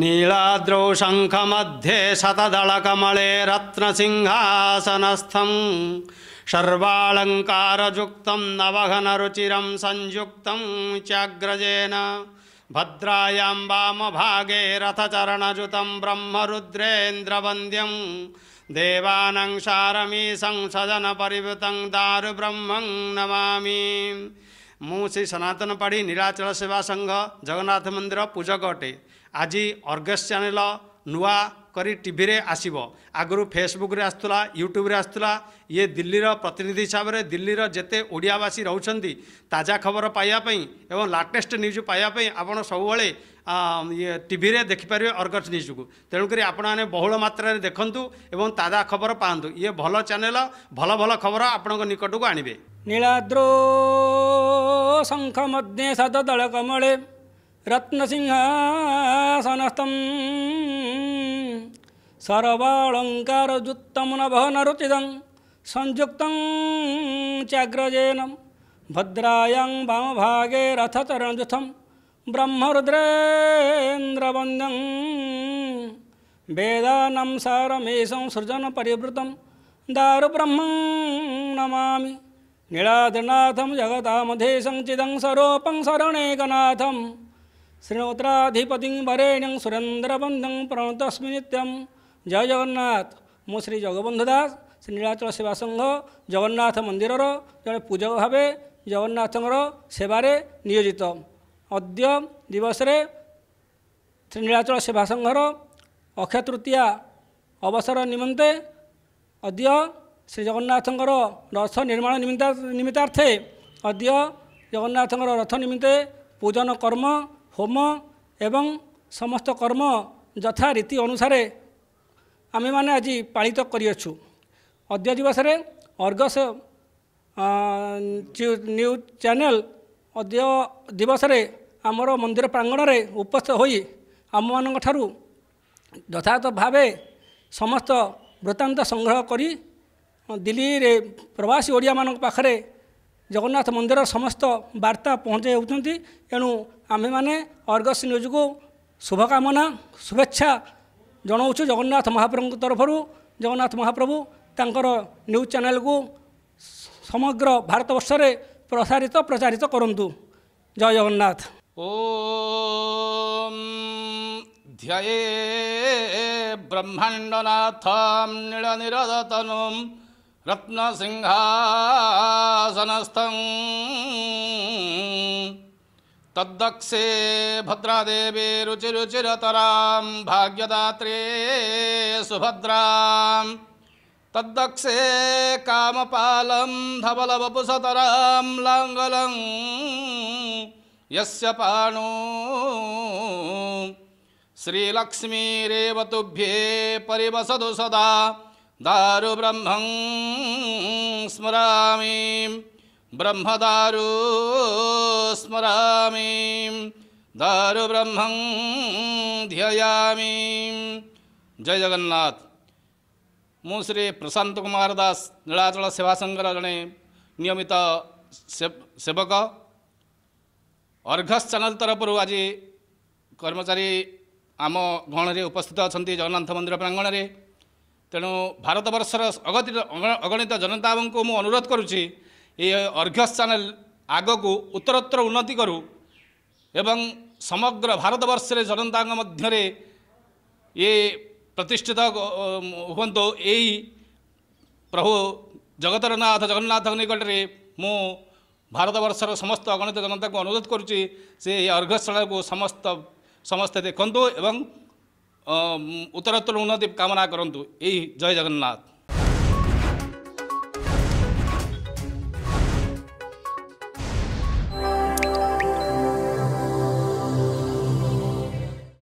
नीलाद्रौ शङ्खमध्ये सिंहासनस्थ रत्नसिंहासनस्थं नवघन नवघनरुचिरं संयुक्त चाग्रजेन भद्रायां वामभागे रथचरणयुतं ब्रह्मरुद्रेन्द्रवन्द्यं देवानं सारमीशं सजनपरिवृतं दारुब्रह्मं नमा ମୁଁ ସେଇ ସନାତନ ପାଢ଼ୀ ନୀଳାଚଳ ସେବା ସଂଘ ଜଗନ୍ନାଥ ମନ୍ଦିର ପୂଜକ ଅଟେ ଆଜି ଅର୍ଗସ୍ ଚ୍ୟାନେଲ ନୂଆ କରି ଟିଭିରେ ଆସିବ ଆଗରୁ ଫେସବୁକ୍ରେ ଆସୁଥିଲା ୟୁଟ୍ୟୁବ୍ରେ ଆସୁଥିଲା ଇଏ ଦିଲ୍ଲୀର ପ୍ରତିନିଧି ହିସାବରେ ଦିଲ୍ଲୀର ଯେତେ ଓଡ଼ିଆବାସୀ ରହୁଛନ୍ତି ତାଜା ଖବର ପାଇବା ପାଇଁ ଏବଂ ଲାଟେଷ୍ଟ ନ୍ୟୁଜ୍ ପାଇବା ପାଇଁ ଆପଣ ସବୁବେଳେ ଇଏ ଟିଭିରେ ଦେଖିପାରିବେ ଅର୍ଗସ୍ ନ୍ୟୁଜ୍କୁ ତେଣୁକରି ଆପଣମାନେ ବହୁଳ ମାତ୍ରାରେ ଦେଖନ୍ତୁ ଏବଂ ତାଜା ଖବର ପାଆନ୍ତୁ ଇଏ ଭଲ ଚ୍ୟାନେଲ ଭଲ ଭଲ ଖବର ଆପଣଙ୍କ ନିକଟକୁ ଆଣିବେ ନୀଳାଦ୍ରୋ शङ्खमध्ये सददळकमले रत्नसिंहासनस्थं सर्वालङ्कारयुत्तं नभनरुचिदं संयुक्त चाग्रजेन भद्रायां वाम भागे ब्रह्म रथचरणजुथं ब्रह्मरुद्रेन्द्रवन्द्यं वेदानं सृजन सृजनपरिवृतं दारुब्रह्म नमा निराधनाथं जगतामधे सञ्चिदं सरोपं शरणेकनाथं श्रीनोत्राधिपतिं वरेण्यं सुरेन्द्रबन्धं प्रणतस्मि नित्यं जय जगन्नाथ ମୁଁ ଶ୍ରୀ ଜଗବନ୍ଧୁ ଦାସ ଶ୍ରୀ ନୀଳାଚଳ ସେବା ସଂଘ ଜଗନ୍ନାଥ ମନ୍ଦିରର ଜଣେ ପୂଜକ ଭାବେ ଜଗନ୍ନାଥଙ୍କର ସେବାରେ ନିୟୋଜିତ ଅଦ୍ୟ ଦିବସରେ ଶ୍ରୀ ନୀଳାଚଳ ସେବା ସଂଘର ଅକ୍ଷୟ ତୃତୀୟା ଅବସର ନିମନ୍ତେ ଅଦ୍ୟ ଶ୍ରୀଜଗନ୍ନାଥଙ୍କର ରଥ ନିର୍ମାଣ ନିମିତ୍ତାର୍ଥେ ଅଦ୍ୟ ଜଗନ୍ନାଥଙ୍କର ରଥ ନିମିତ୍ତେ ପୂଜନ କର୍ମ ହୋମ ଏବଂ ସମସ୍ତ କର୍ମ ଯଥା ରୀତି ଅନୁସାରେ ଆମେମାନେ ଆଜି ପାଳିତ କରିଅଛୁ ଅଦ୍ୟ ଦିବସରେ ଅର୍ଗସ ନ୍ୟୁଜ୍ ଚ୍ୟାନେଲ ଅଦ୍ୟ ଦିବସରେ ଆମର ମନ୍ଦିର ପ୍ରାଙ୍ଗଣରେ ଉପସ୍ଥିତ ହୋଇ ଆମମାନଙ୍କ ଠାରୁ ଯଥାର୍ଥ ଭାବେ ସମସ୍ତ ବୃତ୍ତାନ୍ତ ସଂଗ୍ରହ କରି दिल्ली प्रवासी ओडिया जगन्नाथ मन्दिर समस्त वार्ता पहुचन अर्गस न्युजको शुभकामना शुभेच्छा जनाउछु जगन्नाथ महाप्रभु तरफु जगन्नाथ महाप्रभु तर न्यूज च्याने कु समग्र भारतवर्षले प्रसारित प्रचारित कु जय जगन्नाथ ओय ब्रह्माण्डनाथ सिंहासनस्थ तद्दक्षे भद्रादेवी रुचिरुचिरतरां भाग्यदात्रे सुभद्रां काम कामपालं धवल लाङ्गलं यस्य पाणो श्रीलक्ष्मीरव तोभ्ये परिवसद सदा दारुब्रह्मं स्मरामि ब्रह्मदारु स्मरामि दारुब्रह्मं ध्ययामि जय जगन्नाथ ମୁଁ ଶ୍ରୀ ପ୍ରଶାନ୍ତ କୁମାର ଦାସ ନୀଳାଚଳ ସେବା ସଂଘର ଜଣେ ନିୟମିତ ସେବକ ଅର୍ଘସ୍ ଚ୍ୟାନେଲ୍ ତରଫରୁ ଆଜି କର୍ମଚାରୀ ଆମ ଗହଣରେ ଉପସ୍ଥିତ ଅଛନ୍ତି ଜଗନ୍ନାଥ ମନ୍ଦିର ପ୍ରାଙ୍ଗଣରେ ତେଣୁ ଭାରତବର୍ଷର ଅଗଣିତ ଅଗଣିତ ଜନତାଙ୍କୁ ମୁଁ ଅନୁରୋଧ କରୁଛି ଏ ଅର୍ଘ୍ୟ ଚ୍ୟାନେଲ ଆଗକୁ ଉତ୍ତରୋତ୍ତର ଉନ୍ନତି କରୁ ଏବଂ ସମଗ୍ର ଭାରତବର୍ଷରେ ଜନତାଙ୍କ ମଧ୍ୟରେ ଇଏ ପ୍ରତିଷ୍ଠିତ ହୁଅନ୍ତୁ ଏଇ ପ୍ରଭୁ ଜଗତର ନାଥ ଜଗନ୍ନାଥଙ୍କ ନିକଟରେ ମୁଁ ଭାରତବର୍ଷର ସମସ୍ତ ଅଗଣିତ ଜନତାଙ୍କୁ ଅନୁରୋଧ କରୁଛି ସେ ଏହି ଅର୍ଘ୍ୟ ସମସ୍ତ ସମସ୍ତେ ଦେଖନ୍ତୁ ଏବଂ ଉତ୍ତରୋତ୍ତର ଉନ୍ନତି କାମନା କରନ୍ତୁ ଏହି ଜୟ ଜଗନ୍ନାଥ